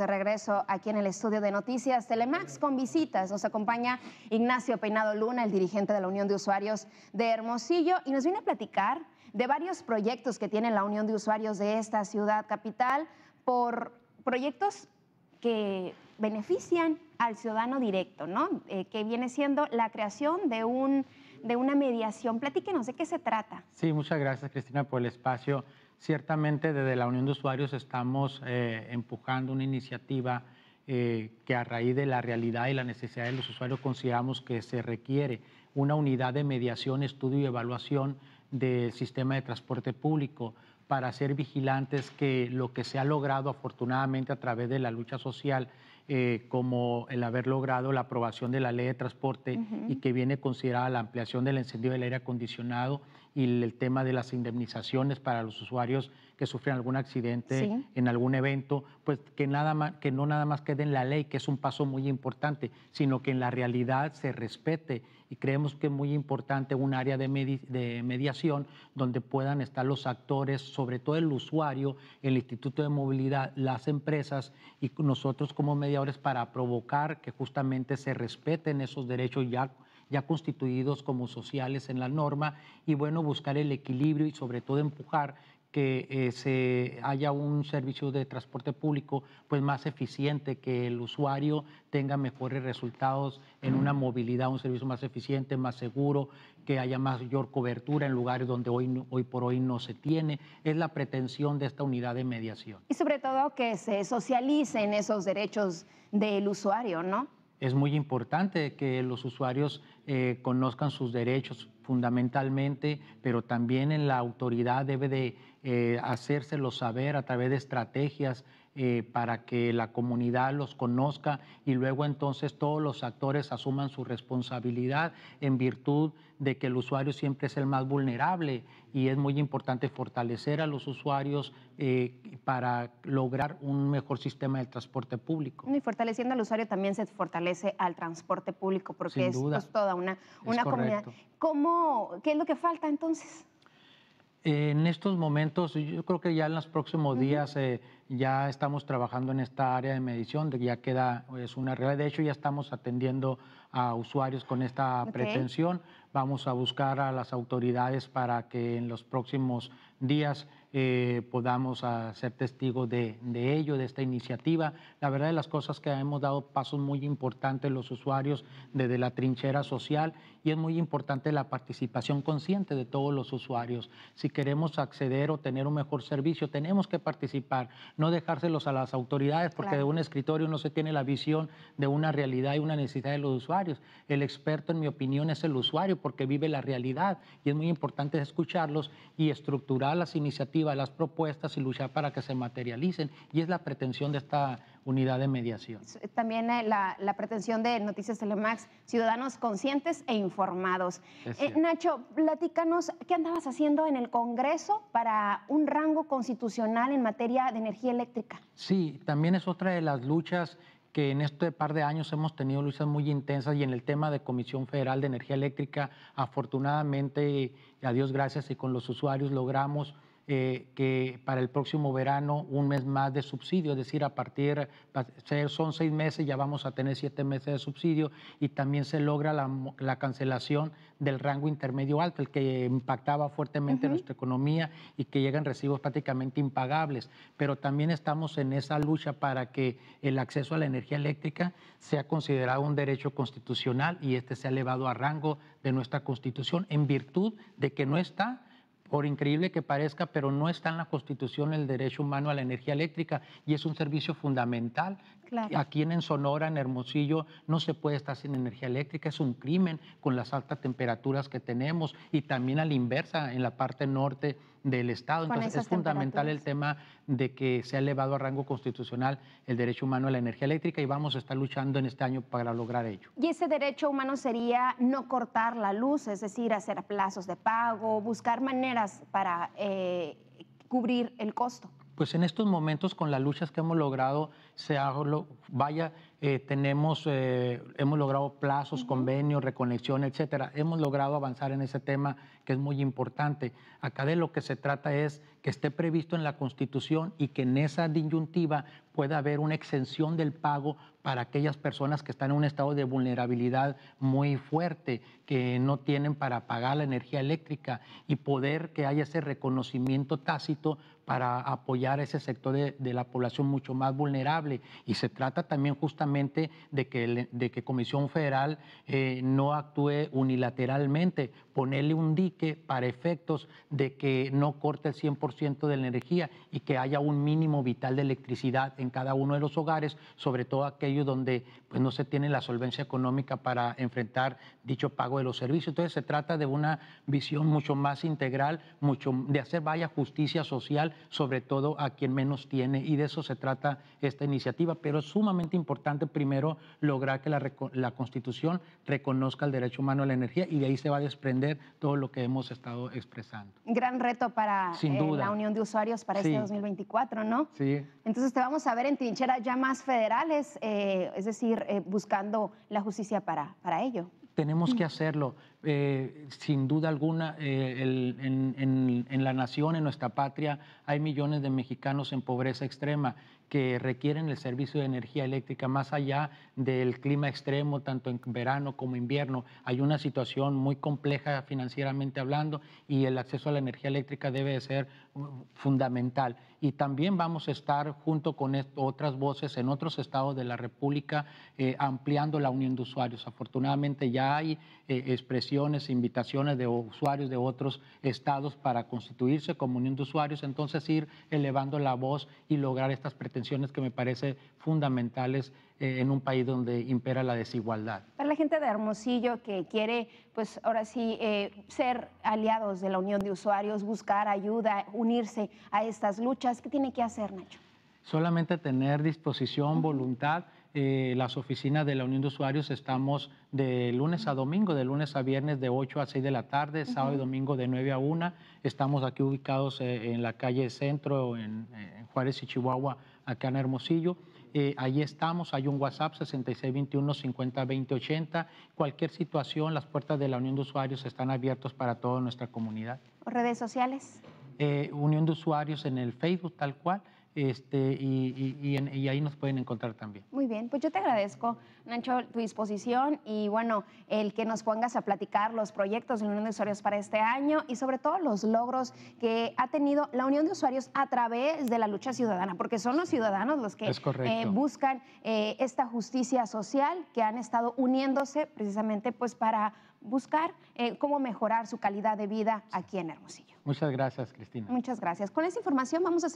de regreso aquí en el estudio de Noticias Telemax con visitas. Nos acompaña Ignacio Peinado Luna, el dirigente de la Unión de Usuarios de Hermosillo, y nos viene a platicar de varios proyectos que tiene la Unión de Usuarios de esta ciudad capital por proyectos que benefician al ciudadano directo, ¿no? Eh, que viene siendo la creación de, un, de una mediación. Platíquenos de qué se trata. Sí, muchas gracias, Cristina, por el espacio. Ciertamente desde la Unión de Usuarios estamos eh, empujando una iniciativa eh, que a raíz de la realidad y la necesidad de los usuarios consideramos que se requiere una unidad de mediación, estudio y evaluación del sistema de transporte público para ser vigilantes que lo que se ha logrado afortunadamente a través de la lucha social, eh, como el haber logrado la aprobación de la ley de transporte y que viene considerada la ampliación del encendido del aire acondicionado y el tema de las indemnizaciones para los usuarios que sufren algún accidente en algún evento, pues que, nada que no nada más quede en la ley, que es un paso muy importante, sino que en la realidad se respete. Y creemos que es muy importante un área de, de mediación donde puedan estar los actores, sobre todo el usuario, el Instituto de Movilidad, las empresas y nosotros como mediadores para provocar que justamente se respeten esos derechos ya ya constituidos como sociales en la norma y bueno, buscar el equilibrio y sobre todo empujar que eh, se haya un servicio de transporte público pues más eficiente, que el usuario tenga mejores resultados en una movilidad, un servicio más eficiente, más seguro, que haya mayor cobertura en lugares donde hoy, hoy por hoy no se tiene. Es la pretensión de esta unidad de mediación. Y sobre todo que se socialicen esos derechos del usuario, ¿no? es muy importante que los usuarios eh, conozcan sus derechos fundamentalmente, pero también en la autoridad debe de eh, hacérselo saber a través de estrategias eh, para que la comunidad los conozca y luego entonces todos los actores asuman su responsabilidad en virtud de que el usuario siempre es el más vulnerable y es muy importante fortalecer a los usuarios eh, para lograr un mejor sistema de transporte público. Y fortaleciendo al usuario también se fortalece al transporte público porque es pues, toda una, una comunidad. ¿Cómo, ¿Qué es lo que falta entonces? en estos momentos, yo creo que ya en los próximos días eh, ya estamos trabajando en esta área de medición, ya queda, es una realidad. De hecho, ya estamos atendiendo a usuarios con esta pretensión. Vamos a buscar a las autoridades para que en los próximos días eh, podamos ser testigos de, ello, de esta iniciativa. La verdad de las cosas que hemos dado pasos muy importantes los usuarios desde la trinchera social y es muy importante la participación consciente de todos los usuarios. Si queremos acceder o tener un mejor servicio, tenemos que participar no dejárselos a las autoridades, porque de un escritorio no se tiene la visión de una realidad y una necesidad de los usuarios. El experto, en mi opinión, es el usuario, porque vive la realidad y es muy importante escucharlos y estructurar las iniciativas, las propuestas y luchar para que se materialicen. Y es la pretensión de esta unidad de mediación. También eh, la, pretensión de Noticias Telemax, ciudadanos conscientes e informados. Eh, Nacho, platícanos, ¿qué andabas haciendo en el Congreso para un rango constitucional en materia de energía eléctrica? Sí, también es otra de las luchas que en este par de años hemos tenido luchas muy intensas y en el tema de Comisión Federal de Energía Eléctrica, afortunadamente, a Dios gracias y con los usuarios logramos que para el próximo verano un mes más de subsidio, es decir, a partir, son seis meses, ya vamos a tener siete meses de subsidio y también se logra la, cancelación del rango intermedio alto, el que impactaba fuertemente nuestra economía y que llegan recibos prácticamente impagables. Pero también estamos en esa lucha para que el acceso a la energía eléctrica sea considerado un derecho constitucional y este se ha elevado a rango de nuestra constitución en virtud de que no está por increíble que parezca, pero no está en la Constitución el derecho humano a la energía eléctrica y es un servicio fundamental Aquí en Sonora, en Hermosillo, no se puede estar sin energía eléctrica, es un crimen con las altas temperaturas que tenemos y también a la inversa en la parte norte del Estado. Entonces es fundamental el tema de que se ha elevado a rango constitucional el derecho humano a la energía eléctrica y vamos a estar luchando en este año para lograr ello. Y ese derecho humano sería no cortar la luz, es decir, hacer plazos de pago, buscar maneras para eh, cubrir el costo pues en estos momentos con las luchas que hemos logrado, se ha, vaya, eh, tenemos, eh, hemos logrado plazos, convenios, reconexión, etcétera. Hemos logrado avanzar en ese tema que es muy importante. Acá de lo que se trata es que esté previsto en la Constitución y que en esa disyuntiva pueda haber una exención del pago para aquellas personas que están en un estado de vulnerabilidad muy fuerte, que no tienen para pagar la energía eléctrica y poder que haya ese reconocimiento tácito para apoyar a ese sector de, la población mucho más vulnerable. Y se trata también justamente de que, de que Comisión Federal eh, no actúe unilateralmente, ponerle un dique para efectos de que no corte el 100% de la energía y que haya un mínimo vital de electricidad en cada uno de los hogares, sobre todo aquellos donde pues, no se tiene la solvencia económica para enfrentar dicho pago de los servicios. Entonces se trata de una visión mucho más integral, mucho, de hacer vaya justicia social sobre todo a quien menos tiene. Y de eso se trata esta iniciativa. Pero es sumamente importante primero lograr que la, Constitución reconozca el derecho humano a la energía y de ahí se va a desprender todo lo que hemos estado expresando. Gran reto para eh, la Unión de Usuarios para este 2024, ¿no? Sí. Entonces te vamos a ver en trincheras ya más federales, eh, es decir, eh, buscando la justicia para ello tenemos que mm. hacerlo. Eh, sin duda alguna, eh, en, la nación, en nuestra patria, hay millones de mexicanos en pobreza extrema que requieren el servicio de energía eléctrica más allá del clima extremo, tanto en verano como invierno. Hay una situación muy compleja financieramente hablando y el acceso a la energía eléctrica debe ser uh, fundamental. Y también vamos a estar junto con otras voces en otros estados de la República eh, ampliando la unión de usuarios. Afortunadamente ya hay eh, expresiones, invitaciones de usuarios de otros estados para constituirse como unión de usuarios, entonces ir elevando la voz y lograr estas pretensiones que me parece fundamentales eh, en un país donde impera la desigualdad. Para la gente de Hermosillo que quiere, pues ahora sí, eh, ser aliados de la unión de usuarios, buscar ayuda, unirse a estas luchas, ¿qué tiene que hacer, Nacho? Solamente tener disposición, voluntad eh, las oficinas de la Unión de Usuarios estamos de lunes a domingo, de lunes a viernes de 8 a 6 de la tarde, sábado y domingo de 9 a 1. Estamos aquí ubicados eh, en la calle Centro, en, Juárez y Chihuahua, acá en Hermosillo. Allí eh, ahí estamos, hay un WhatsApp 6621-502080. Cualquier situación, las puertas de la Unión de Usuarios están abiertas para toda nuestra comunidad. ¿Redes sociales? Unión de Usuarios en el Facebook, tal cual. Este, y, ahí nos pueden encontrar también. Muy bien, pues yo te agradezco, Nacho, tu disposición y bueno, el que nos pongas a platicar los proyectos de la Unión de Usuarios para este año y sobre todo los logros que ha tenido la Unión de Usuarios a través de la lucha ciudadana, porque son los ciudadanos los que eh, buscan eh, esta justicia social, que han estado uniéndose precisamente pues para buscar eh, cómo mejorar su calidad de vida aquí en Hermosillo. Muchas gracias, Cristina. Muchas gracias. Con esa información vamos a